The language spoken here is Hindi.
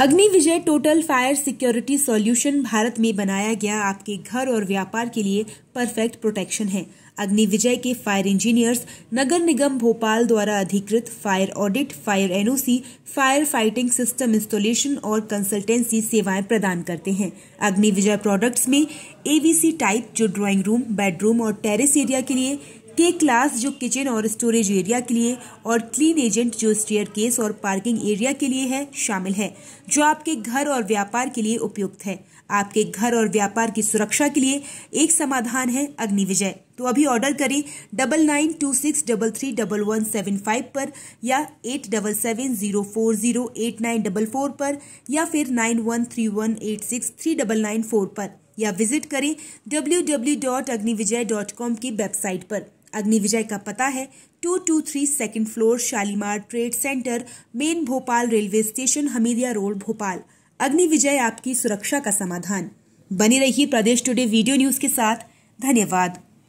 अग्नि Vijay total fire security solution Bharat में बनाया गया आपके घर और व्यापार के लिए परफेक्ट प्रोटेक्शन है अग्नि विजय के फायर इंजीनियर्स नगर निगम भोपाल द्वारा अधिकृत fire audit fire NOC fire fighting system installation और कंसल्टेंसी सेवाएं प्रदान करते हैं अग्नि विजय प्रोडक्ट्स में एवीसी टाइप जो ड्राइंग रूम बेडरूम और टेरेस एरिया के लिए टेक क्लास जो किचन और स्टोरेज एरिया के लिए और क्लीन एजेंट जो स्टेयर केस और पार्किंग एरिया के लिए है शामिल है जो आपके घर और व्यापार के लिए उपयुक्त है आपके घर और व्यापार की सुरक्षा के लिए एक समाधान है अग्नि विजय तो अभी ऑर्डर करें double nine two six double three double one seven five पर या eight double seven zero four zero eight nine double four पर या फिर nine one three one eight six three double nine four पर या विजिट करें W W dot Agnivijay dot com की वेबसाइट पर अग्निविजय का पता है 223 second floor Shalimar trade centre main Bhopal railway station Hamidia road Bhopal अग्निविजय आपकी सुरक्षा का समाधान बनी रहिए प्रदेश टुडे वीडियो न्यूज के साथ धन्यवाद